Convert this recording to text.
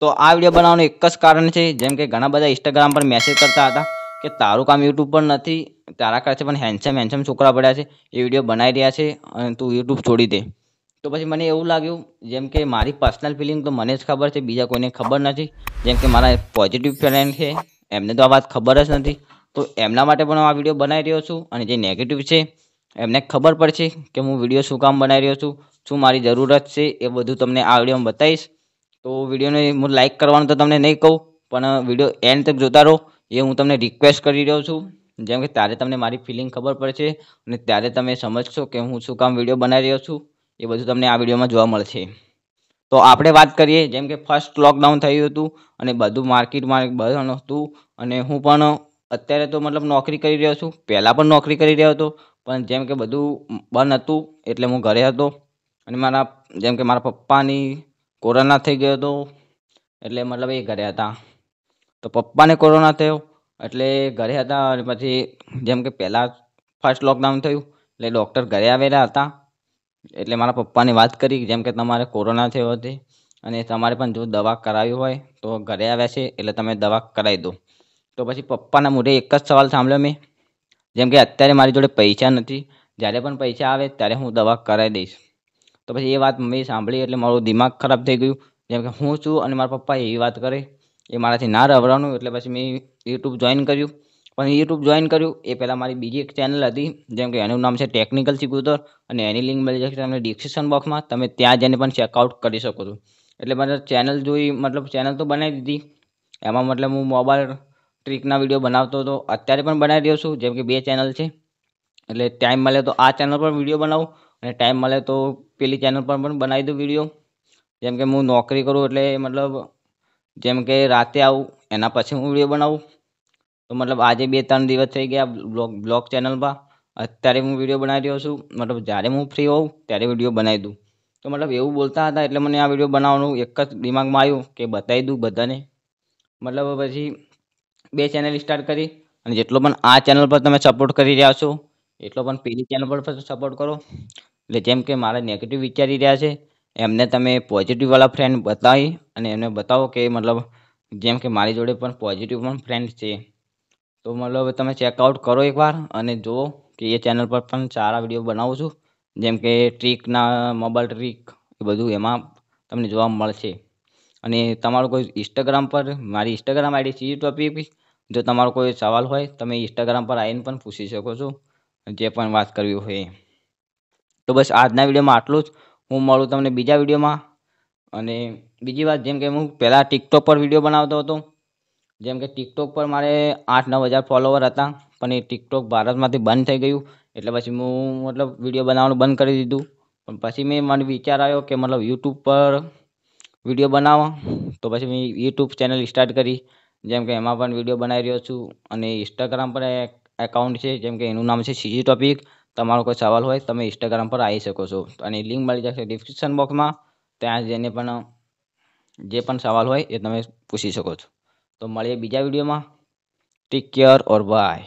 તો આ વિડીયો બનાવવાનું એક જ કારણ છે જેમ કે ઘણા બધા ઇન્સ્ટાગ્રામ પર મેસેજ કરતા હતા કે તારું કામ યુટ્યુબ પર નથી તારા કરે છે પણ હેન્ડસમ હેન્ડસમ છોકરા પડ્યા છે એ વિડીયો બનાવી રહ્યા છે અને તું યુટ્યુબ છોડી દે તો પછી મને એવું લાગ્યું જેમ કે મારી પર્સનલ ફિલિંગ તો મને જ ખબર છે બીજા કોઈને ખબર નથી જેમ કે મારા પોઝિટિવ ફ્રેન્ડ છે એમને તો આ વાત ખબર જ નથી તો એમના માટે પણ હું આ વિડીયો બનાવી રહ્યો છું અને જે નેગેટિવ છે એમને ખબર પડશે કે હું વિડીયો શું કામ બનાવી રહ્યો છું શું મારી જરૂરત છે એ બધું તમને આ વિડીયોમાં બતાવીશ તો વિડીયોને હું લાઇક કરવાનું તો તમને નહીં કહું પણ વિડીયો એન્ડ તક જોતા રહો એ હું તમને રિક્વેસ્ટ કરી રહ્યો છું જેમ કે ત્યારે તમને મારી ફિલિંગ ખબર પડશે અને ત્યારે તમે સમજશો કે હું શું કામ વિડીયો બનાવી રહ્યો છું એ બધું તમને આ વિડીયોમાં જોવા મળશે તો આપણે વાત કરીએ જેમ કે ફર્સ્ટ લોકડાઉન થયું હતું અને બધું માર્કેટમાં બંધ હતું અને હું પણ અત્યારે તો મતલબ નોકરી કરી રહ્યો છું પહેલાં પણ નોકરી કરી રહ્યો હતો પણ જેમ કે બધું બંધ હતું એટલે હું ઘરે હતો અને મારા જેમ કે મારા પપ્પાની કોરોના થઈ ગયો હતો એટલે મતલબ એ ઘરે હતા તો પપ્પાને કોરોના થયો એટલે ઘરે હતા અને પછી જેમ કે પહેલાં ફર્સ્ટ લોકડાઉન થયું એટલે ડૉક્ટર ઘરે આવેલા હતા એટલે મારા પપ્પાની વાત કરી જેમ કે તમારે કોરોના થયો હતો અને તમારે પણ જો દવા કરાવી હોય તો ઘરે આવ્યા છે એટલે તમે દવા કરાવી દો તો પછી પપ્પાના મોઢે એક જ સવાલ સાંભળ્યો મેં જેમ કે અત્યારે મારી જોડે પૈસા નથી જ્યારે પણ પૈસા આવે ત્યારે હું દવા કરાવી દઈશ તો પછી એ વાત મેં સાંભળી એટલે મારું દિમાગ ખરાબ થઈ ગયું જેમ કે હું છું અને મારા પપ્પા એવી વાત કરે એ મારાથી ના રવડવાનું એટલે પછી મેં યુટ્યુબ જોઈન કર્યું પણ યુટ્યુબ જોઈન કર્યું એ પહેલાં મારી બીજી એક ચેનલ હતી જેમ કે એનું નામ છે ટેકનિકલ સિક્યુટર અને એની લિંક મળી જશે તમને ડિસ્ક્રિપ્શન બોક્સમાં તમે ત્યાં જઈને પણ ચેકઆઉટ કરી શકો છો એટલે મતલબ ચેનલ જોઈ મતલબ ચેનલ તો બનાવી દીધી એમાં મતલબ હું મોબાઈલ ટ્રીકના વિડીયો બનાવતો હતો અત્યારે પણ બનાવી રહ્યો છું જેમ કે બે ચેનલ છે એટલે ટાઈમ મળે તો આ ચેનલ પર વિડીયો બનાવું અને ટાઈમ મળે તો પેલી ચેનલ પર પણ બનાવી દઉં વિડીયો જેમ કે હું નોકરી કરું એટલે મતલબ જેમ કે રાતે આવું એના પછી હું વિડીયો બનાવું તો મતલબ આજે બે ત્રણ દિવસ થઈ ગયા બ્લોગ બ્લોગ ચેનલમાં અત્યારે હું વિડીયો બનાવી રહ્યો છું મતલબ જ્યારે હું ફ્રી હોઉં ત્યારે વિડીયો બનાવી દઉં તો મતલબ એવું બોલતા હતા એટલે મને આ વિડીયો બનાવવાનું એક જ દિમાગમાં આવ્યું કે બતાવી દઉં બધાને મતલબ પછી બે ચેનલ સ્ટાર્ટ કરી અને જેટલો પણ આ ચેનલ પર તમે સપોર્ટ કરી રહ્યા છો એટલો પણ પેલી ચેનલ પર સપોર્ટ કરો એટલે જેમ કે મારે નેગેટિવ વિચારી રહ્યા છે એમને તમે પોઝિટિવવાળા ફ્રેન્ડ બતાવી અને એમને બતાવો કે મતલબ જેમ કે મારી જોડે પણ પોઝિટિવ પણ ફ્રેન્ડ છે તો મતલબ તમે ચેકઆઉટ કરો એકવાર અને જુઓ કે એ ચેનલ પર પણ સારા વિડીયો બનાવું છું જેમ કે ટ્રીકના મોબાઈલ ટ્રીક એ બધું એમાં તમને જોવા મળશે અને તમારું કોઈ ઇન્સ્ટાગ્રામ પર મારી ઇન્સ્ટાગ્રામ આઈડી સી ટોપિક જો તમારો કોઈ સવાલ હોય તમે ઇન્સ્ટાગ્રામ પર આવીને પણ પૂછી શકો છો જે પણ વાત કરવી હોય તો બસ આજના વિડીયોમાં આટલું જ હું મળું તમને બીજા વિડીયોમાં અને બીજી વાત જેમ કે હું પહેલાં ટિકટોક પર વિડીયો બનાવતો હતો જેમ કે ટિકટોક પર મારે આઠ નવ હજાર ફોલોવર હતા પણ એ ટિકટોક ભારતમાંથી બંધ થઈ ગયું એટલે પછી હું મતલબ વિડીયો બનાવવાનું બંધ કરી દીધું પણ પછી મેં મને વિચાર આવ્યો કે મતલબ યુટ્યુબ પર વિડીયો બનાવો તો પછી મેં યુટ્યુબ ચેનલ સ્ટાર્ટ કરી જેમ કે એમાં પણ વિડીયો બનાવી રહ્યો છું અને ઇન્સ્ટાગ્રામ પર એકાઉન્ટ છે જેમ કે એનું નામ છે સીજી ટોપિક તમારો કોઈ સવાલ હોય તમે ઇન્સ્ટાગ્રામ પર આવી શકો છો અને લિંક મળી જશે ડિસ્ક્રિપ્શન બોક્સમાં ત્યાં જેને પણ જે પણ સવાલ હોય એ તમે પૂછી શકો છો તો મળીએ બીજા વિડીયોમાં ટેક કેર ઓર બાય